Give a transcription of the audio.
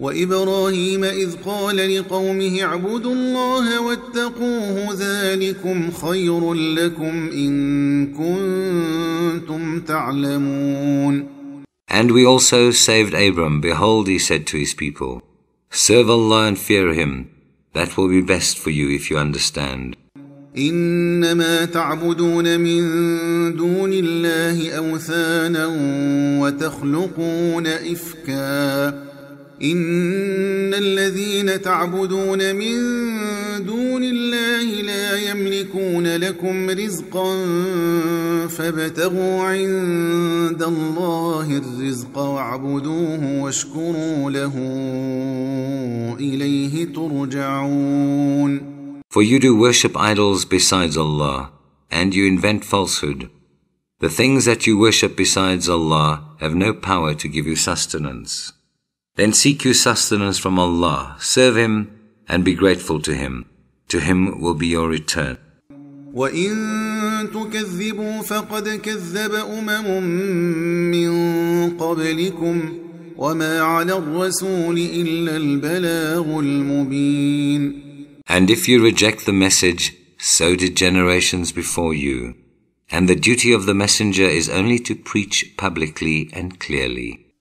وإبراهيم إذ قال لقومه اعبدوا الله واتقوه ذلكم خير لكم إن كنتم تعلمون And we also saved Abram. Behold, he said to his people, Serve Allah and fear him. That will be best for you if you understand. إنما تعبدون من دون الله أوثانا وتخلقون إفكاً إن الذين تعبدون من دون الله لا يملكون لكم رزقا فابتغوا عند الله الرزق واعبدوه واشكروا له إليه ترجعون For you do worship idols besides Allah, and you invent falsehood. The things that you worship besides Allah have no power to give you sustenance. Then seek you sustenance from Allah, serve Him, and be grateful to Him. To Him will be your return. وَإِن تُكَذِّبُوا فَقَدْ كَذَّبَ أُمَمٌ مِّن قَبْلِكُمْ وَمَا عَلَى الرَّسُولِ إِلَّا الْبَلَاغُ الْمُبِينُ And if you reject the message, so did generations before you. And the duty of the messenger is only to preach publicly and clearly.